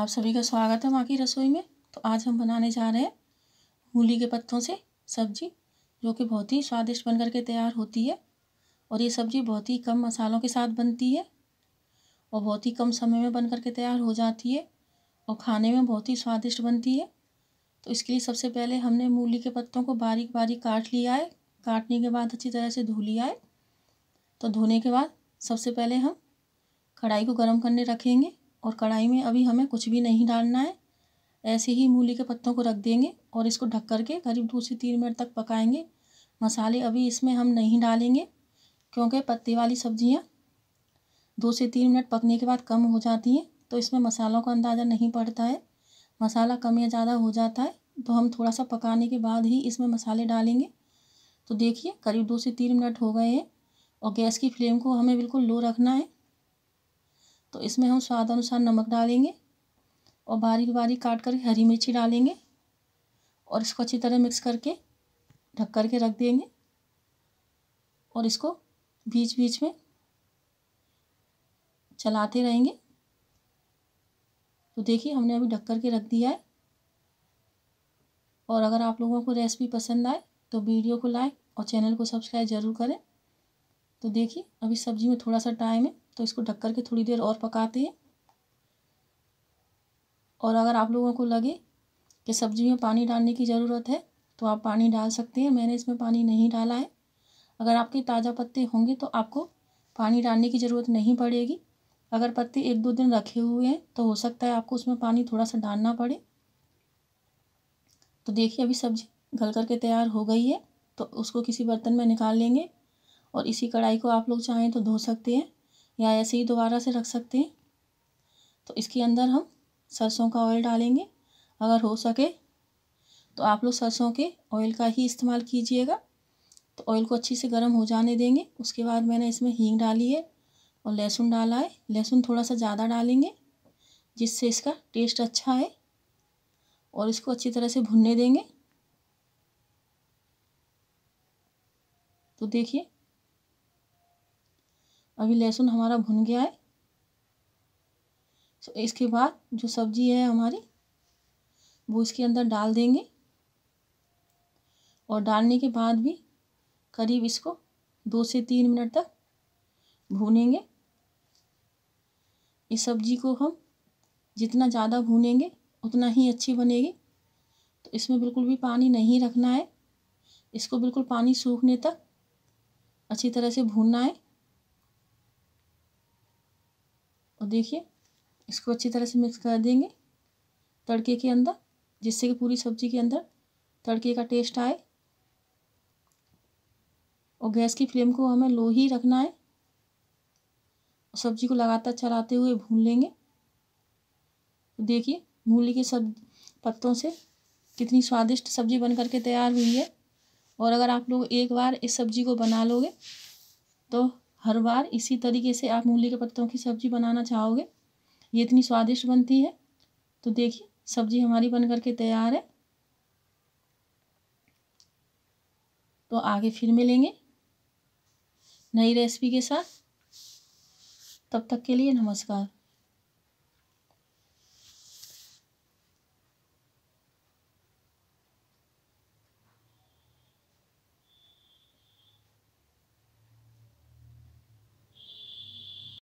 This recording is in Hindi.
आप सभी का स्वागत है माँ की रसोई में तो आज हम बनाने जा रहे हैं मूली के पत्तों से सब्जी जो कि बहुत ही स्वादिष्ट बनकर के तैयार होती है और ये सब्ज़ी बहुत ही कम मसालों के साथ बनती है और बहुत ही कम समय में बनकर के तैयार हो जाती है और खाने में बहुत ही स्वादिष्ट बनती है तो इसके लिए सबसे पहले हमने मूली के पत्तों को बारीक बारीक काट लिया है काटने के बाद अच्छी तरह से धो लिया है तो धोने के बाद सबसे पहले हम कढ़ाई को गर्म करने रखेंगे और कढ़ाई में अभी हमें कुछ भी नहीं डालना है ऐसे ही मूली के पत्तों को रख देंगे और इसको ढक कर के करीब दो से तीन मिनट तक पकाएंगे मसाले अभी इसमें हम नहीं डालेंगे क्योंकि पत्ते वाली सब्जियाँ दो से तीन मिनट पकने के बाद कम हो जाती हैं तो इसमें मसालों का अंदाज़ा नहीं पड़ता है मसाला कम या ज़्यादा हो जाता है तो हम थोड़ा सा पकाने के बाद ही इसमें मसाले डालेंगे तो देखिए करीब दो से तीन मिनट हो गए हैं और गैस की फ्लेम को हमें बिल्कुल लो रखना है तो इसमें हम स्वाद अनुसार नमक डालेंगे और बारीक बारीक काट कर हरी मिर्ची डालेंगे और इसको अच्छी तरह मिक्स करके ढक कर के रख देंगे और इसको बीच बीच में चलाते रहेंगे तो देखिए हमने अभी ढक कर के रख दिया है और अगर आप लोगों को रेसिपी पसंद आए तो वीडियो को लाइक और चैनल को सब्सक्राइब ज़रूर करें तो देखिए अभी सब्ज़ी में थोड़ा सा टाइम है तो इसको ढक कर के थोड़ी देर और पकाते हैं और अगर आप लोगों को लगे कि सब्जी में पानी डालने की ज़रूरत है तो आप पानी डाल सकते हैं मैंने इसमें पानी नहीं डाला है अगर आपके ताज़ा पत्ते होंगे तो आपको पानी डालने की ज़रूरत नहीं पड़ेगी अगर पत्ते एक दो दिन रखे हुए हैं तो हो सकता है आपको उसमें पानी थोड़ा सा डालना पड़े तो देखिए अभी सब्जी गल करके तैयार हो गई है तो उसको किसी बर्तन में निकाल लेंगे और इसी कढ़ाई को आप लोग चाहें तो धो सकते हैं या ऐसे ही दोबारा से रख सकते हैं तो इसके अंदर हम सरसों का ऑयल डालेंगे अगर हो सके तो आप लोग सरसों के ऑयल का ही इस्तेमाल कीजिएगा तो ऑयल को अच्छी से गर्म हो जाने देंगे उसके बाद मैंने इसमें हींग डाली है और लहसुन डाला है लहसुन थोड़ा सा ज़्यादा डालेंगे जिससे इसका टेस्ट अच्छा है और इसको अच्छी तरह से भुनने देंगे तो देखिए अभी लहसुन हमारा भुन गया है सो इसके बाद जो सब्ज़ी है हमारी वो इसके अंदर डाल देंगे और डालने के बाद भी करीब इसको दो से तीन मिनट तक भूनेंगे इस सब्ज़ी को हम जितना ज़्यादा भूनेंगे उतना ही अच्छी बनेगी तो इसमें बिल्कुल भी पानी नहीं रखना है इसको बिल्कुल पानी सूखने तक अच्छी तरह से भूनना है और देखिए इसको अच्छी तरह से मिक्स कर देंगे तड़के के अंदर जिससे कि पूरी सब्जी के अंदर तड़के का टेस्ट आए और गैस की फ्लेम को हमें लो ही रखना है सब्जी को लगातार चलाते हुए भून लेंगे तो देखिए मूली के सब पत्तों से कितनी स्वादिष्ट सब्जी बन करके तैयार हुई है और अगर आप लोग एक बार इस सब्जी को बना लोगे तो हर बार इसी तरीके से आप मूली के पत्तों की सब्ज़ी बनाना चाहोगे ये इतनी स्वादिष्ट बनती है तो देखिए सब्ज़ी हमारी बन करके तैयार है तो आगे फिर मिलेंगे नई रेसिपी के साथ तब तक के लिए नमस्कार